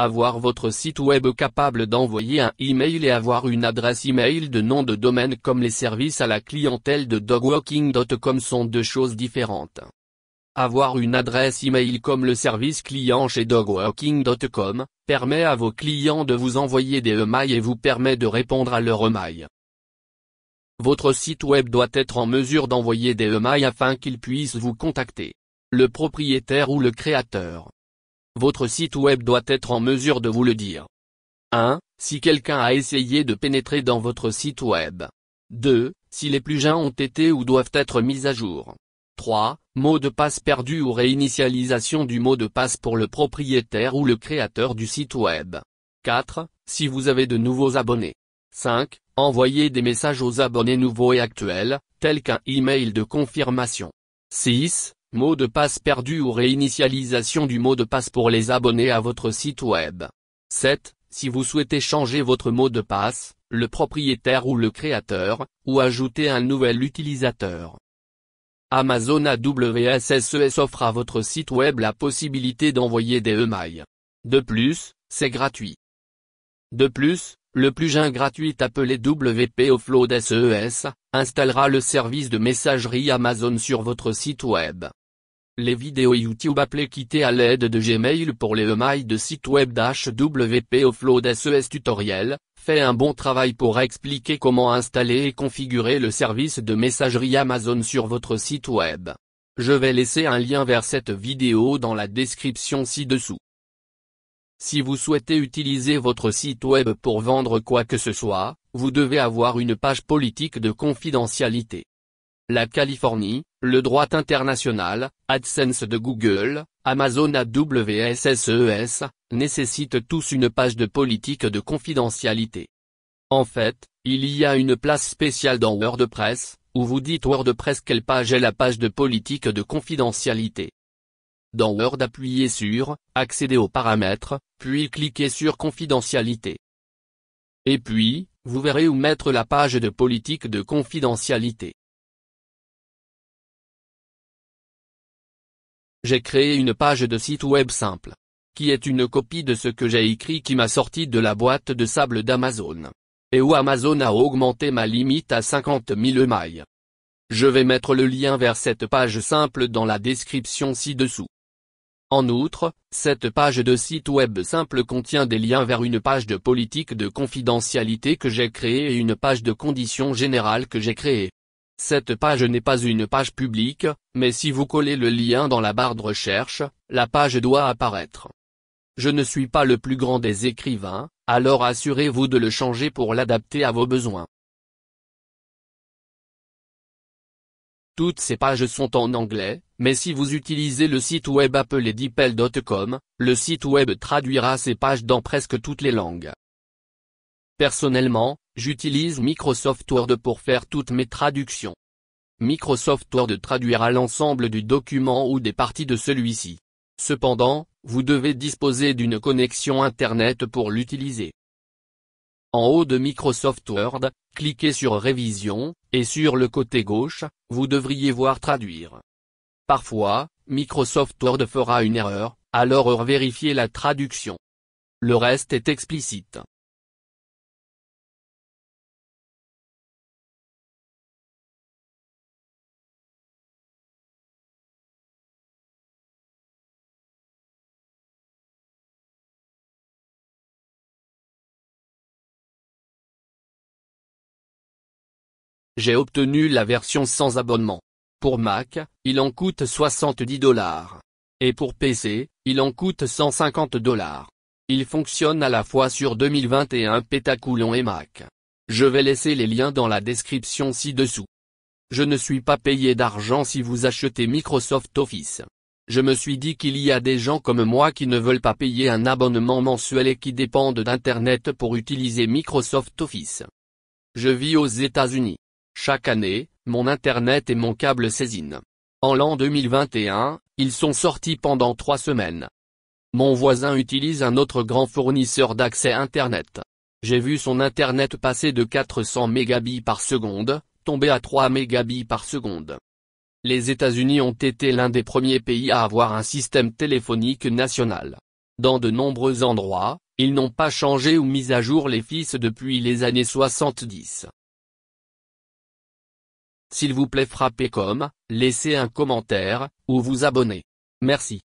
Avoir votre site web capable d'envoyer un email et avoir une adresse email de nom de domaine comme les services à la clientèle de dogwalking.com sont deux choses différentes. Avoir une adresse email comme le service client chez dogwalking.com permet à vos clients de vous envoyer des emails et vous permet de répondre à leurs e-mails. Votre site web doit être en mesure d'envoyer des emails afin qu'ils puissent vous contacter. Le propriétaire ou le créateur votre site web doit être en mesure de vous le dire. 1. Si quelqu'un a essayé de pénétrer dans votre site web. 2. Si les plus ont été ou doivent être mis à jour. 3. Mot de passe perdu ou réinitialisation du mot de passe pour le propriétaire ou le créateur du site web. 4. Si vous avez de nouveaux abonnés. 5. Envoyer des messages aux abonnés nouveaux et actuels, tels qu'un email de confirmation. 6. Mot de passe perdu ou réinitialisation du mot de passe pour les abonnés à votre site web. 7. Si vous souhaitez changer votre mot de passe, le propriétaire ou le créateur, ou ajouter un nouvel utilisateur. Amazon AWSSES e offre à votre site web la possibilité d'envoyer des emails. De plus, c'est gratuit. De plus, le plugin gratuit appelé WP Offload SES, e installera le service de messagerie Amazon sur votre site web. Les vidéos YouTube appelées Quitter à l'aide de Gmail pour les emails de site web WP Offload SES e tutoriel, fait un bon travail pour expliquer comment installer et configurer le service de messagerie Amazon sur votre site web. Je vais laisser un lien vers cette vidéo dans la description ci-dessous. Si vous souhaitez utiliser votre site web pour vendre quoi que ce soit, vous devez avoir une page politique de confidentialité. La Californie, le droit international, AdSense de Google, Amazon AWSSES, nécessitent tous une page de politique de confidentialité. En fait, il y a une place spéciale dans WordPress, où vous dites WordPress quelle page est la page de politique de confidentialité. Dans Word appuyez sur « Accéder aux paramètres », puis cliquez sur « Confidentialité ». Et puis, vous verrez où mettre la page de politique de confidentialité. J'ai créé une page de site web simple, qui est une copie de ce que j'ai écrit qui m'a sorti de la boîte de sable d'Amazon, et où Amazon a augmenté ma limite à 50 000 mailles. Je vais mettre le lien vers cette page simple dans la description ci-dessous. En outre, cette page de site web simple contient des liens vers une page de politique de confidentialité que j'ai créée et une page de conditions générales que j'ai créée. Cette page n'est pas une page publique, mais si vous collez le lien dans la barre de recherche, la page doit apparaître. Je ne suis pas le plus grand des écrivains, alors assurez-vous de le changer pour l'adapter à vos besoins. Toutes ces pages sont en anglais, mais si vous utilisez le site web appelé DeepL.com, le site web traduira ces pages dans presque toutes les langues. Personnellement, j'utilise Microsoft Word pour faire toutes mes traductions. Microsoft Word traduira l'ensemble du document ou des parties de celui-ci. Cependant, vous devez disposer d'une connexion Internet pour l'utiliser. En haut de Microsoft Word, cliquez sur Révision, et sur le côté gauche, vous devriez voir traduire. Parfois, Microsoft Word fera une erreur, alors vérifiez la traduction. Le reste est explicite. J'ai obtenu la version sans abonnement. Pour Mac, il en coûte 70 dollars. Et pour PC, il en coûte 150 dollars. Il fonctionne à la fois sur 2021 Pétacoulon et Mac. Je vais laisser les liens dans la description ci-dessous. Je ne suis pas payé d'argent si vous achetez Microsoft Office. Je me suis dit qu'il y a des gens comme moi qui ne veulent pas payer un abonnement mensuel et qui dépendent d'Internet pour utiliser Microsoft Office. Je vis aux États-Unis. Chaque année, mon Internet et mon câble saisinent. En l'an 2021, ils sont sortis pendant trois semaines. Mon voisin utilise un autre grand fournisseur d'accès Internet. J'ai vu son Internet passer de 400 mégabits par seconde, tomber à 3 mégabits par seconde. Les États-Unis ont été l'un des premiers pays à avoir un système téléphonique national. Dans de nombreux endroits, ils n'ont pas changé ou mis à jour les fils depuis les années 70. S'il vous plaît frappez comme, laissez un commentaire, ou vous abonnez. Merci.